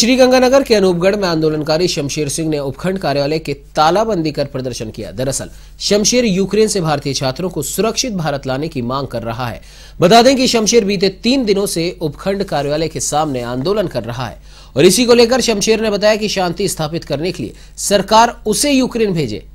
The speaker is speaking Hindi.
श्रीगंगानगर के अनूपगढ़ में आंदोलनकारी शमशेर सिंह ने उपखंड कार्यालय के तालाबंदी कर प्रदर्शन किया दरअसल शमशेर यूक्रेन से भारतीय छात्रों को सुरक्षित भारत लाने की मांग कर रहा है बता दें कि शमशेर बीते तीन दिनों से उपखंड कार्यालय के सामने आंदोलन कर रहा है और इसी को लेकर शमशेर ने बताया कि शांति स्थापित करने के लिए सरकार उसे यूक्रेन भेजे